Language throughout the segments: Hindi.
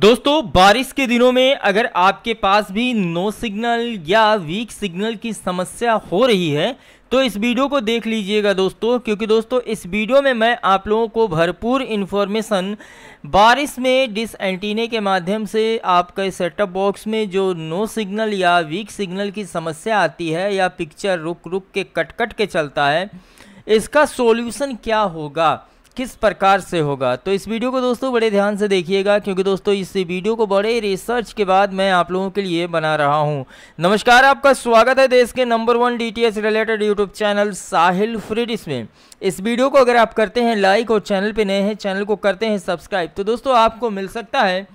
दोस्तों बारिश के दिनों में अगर आपके पास भी नो सिग्नल या वीक सिग्नल की समस्या हो रही है तो इस वीडियो को देख लीजिएगा दोस्तों क्योंकि दोस्तों इस वीडियो में मैं आप लोगों को भरपूर इन्फॉर्मेशन बारिश में डिस एंटीने के माध्यम से आपके सेटअप बॉक्स में जो नो सिग्नल या वीक सिग्नल की समस्या आती है या पिक्चर रुक रुक के कट कट के चलता है इसका सोल्यूशन क्या होगा किस प्रकार से होगा तो इस वीडियो को दोस्तों बड़े ध्यान से देखिएगा क्योंकि दोस्तों इस वीडियो को बड़े रिसर्च के बाद मैं आप लोगों के लिए बना रहा हूं नमस्कार आपका स्वागत है देश के number one DTS related YouTube channel Sahil free dish में इस वीडियो को अगर आप करते हैं लाइक और चैनल पर नए हैं चैनल को करते हैं सब्सक्राइब तो दोस्तों आपको मिल सकता है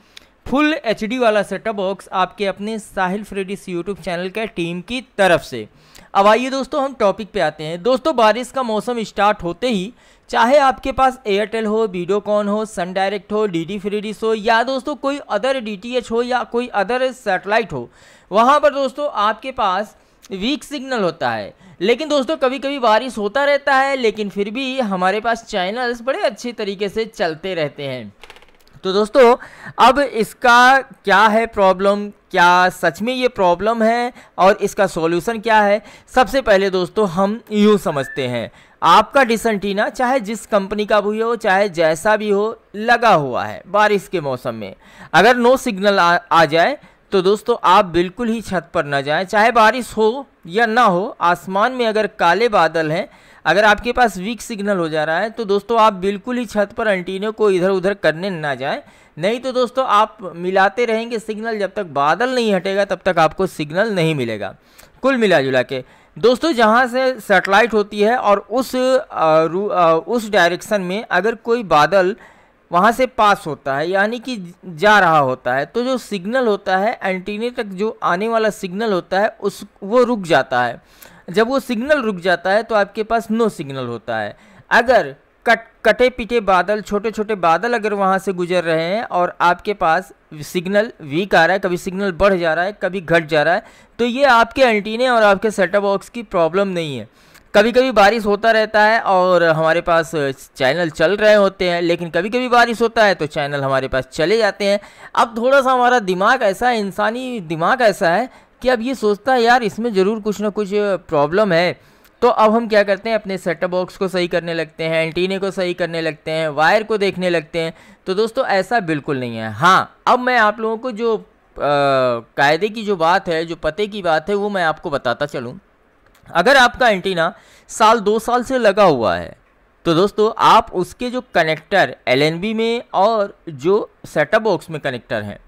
फुल एच वाला सेटअप बॉक्स आपके अपने साहिल फ्रेडिस यूट्यूब चैनल के टीम की तरफ से अब आइए दोस्तों हम टॉपिक पे आते हैं दोस्तों बारिश का मौसम स्टार्ट होते ही चाहे आपके पास एयरटेल हो वीडियोकॉन हो सन डायरेक्ट हो डी डी फ्रीडिस हो या दोस्तों कोई अदर डी हो या कोई अदर सेटेलाइट हो वहाँ पर दोस्तों आपके पास वीक सिग्नल होता है लेकिन दोस्तों कभी कभी बारिश होता रहता है लेकिन फिर भी हमारे पास चैनल्स बड़े अच्छे तरीके से चलते रहते हैं तो दोस्तों अब इसका क्या है प्रॉब्लम क्या सच में ये प्रॉब्लम है और इसका सॉल्यूशन क्या है सबसे पहले दोस्तों हम यूँ समझते हैं आपका डिसंटीना चाहे जिस कंपनी का भी हो चाहे जैसा भी हो लगा हुआ है बारिश के मौसम में अगर नो सिग्नल आ, आ जाए तो दोस्तों आप बिल्कुल ही छत पर ना जाएं चाहे बारिश हो या ना हो आसमान में अगर काले बादल हैं अगर आपके पास वीक सिग्नल हो जा रहा है तो दोस्तों आप बिल्कुल ही छत पर एंटीने को इधर उधर करने ना जाएं नहीं तो दोस्तों आप मिलाते रहेंगे सिग्नल जब तक बादल नहीं हटेगा तब तक आपको सिग्नल नहीं मिलेगा कुल मिला जुला के दोस्तों जहाँ से सेटेलाइट होती है और उस आ, आ, उस डायरेक्शन में अगर कोई बादल वहाँ से पास होता है यानी कि जा रहा होता है तो जो सिग्नल होता है एंटीने तक जो आने वाला सिग्नल होता है उस वो रुक जाता है जब वो सिग्नल रुक जाता है तो आपके पास नो सिग्नल होता है अगर कट कटे पिटे बादल छोटे छोटे बादल अगर वहाँ से गुजर रहे हैं और आपके पास सिग्नल वीक आ रहा है कभी सिग्नल बढ़ जा रहा है कभी घट जा रहा है तो ये आपके एंटीने और आपके सेटअप बॉक्स की प्रॉब्लम नहीं है कभी कभी बारिश होता रहता है और हमारे पास चैनल चल रहे होते हैं लेकिन कभी कभी बारिश होता है तो चैनल हमारे पास चले जाते हैं अब थोड़ा सा हमारा दिमाग ऐसा है इंसानी दिमाग ऐसा है कि अब ये सोचता है यार इसमें ज़रूर कुछ ना कुछ प्रॉब्लम है तो अब हम क्या करते हैं अपने सेटअप बॉक्स को सही करने लगते हैं एंटीने को सही करने लगते हैं वायर को देखने लगते हैं तो दोस्तों ऐसा बिल्कुल नहीं है हाँ अब मैं आप लोगों को जो कायदे की जो बात है जो पते की बात है वो मैं आपको बताता चलूँ अगर आपका एंटीना साल दो साल से लगा हुआ है तो दोस्तों आप उसके जो कनेक्टर एल में और जो सेटअप बॉक्स में कनेक्टर हैं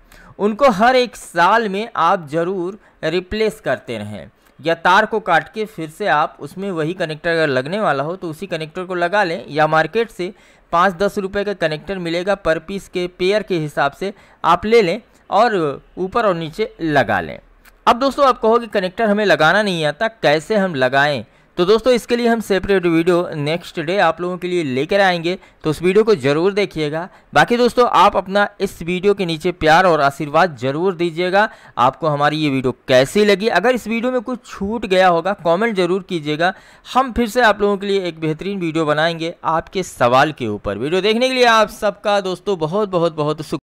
उनको हर एक साल में आप ज़रूर रिप्लेस करते रहें या तार को काट के फिर से आप उसमें वही कनेक्टर अगर लगने वाला हो तो उसी कनेक्टर को लगा लें या मार्केट से पाँच दस रुपये का कनेक्टर मिलेगा पर पीस के पेयर के हिसाब से आप ले लें और ऊपर और नीचे लगा लें अब दोस्तों आप कहोगे कनेक्टर हमें लगाना नहीं आता कैसे हम लगाएं तो दोस्तों इसके लिए हम सेपरेट वीडियो नेक्स्ट डे आप लोगों के लिए लेकर आएंगे तो उस वीडियो को ज़रूर देखिएगा बाकी दोस्तों आप अपना इस वीडियो के नीचे प्यार और आशीर्वाद ज़रूर दीजिएगा आपको हमारी ये वीडियो कैसी लगी अगर इस वीडियो में कुछ छूट गया होगा कमेंट ज़रूर कीजिएगा हम फिर से आप लोगों के लिए एक बेहतरीन वीडियो बनाएंगे आपके सवाल के ऊपर वीडियो देखने के लिए आप सबका दोस्तों बहुत बहुत बहुत शुक्रिया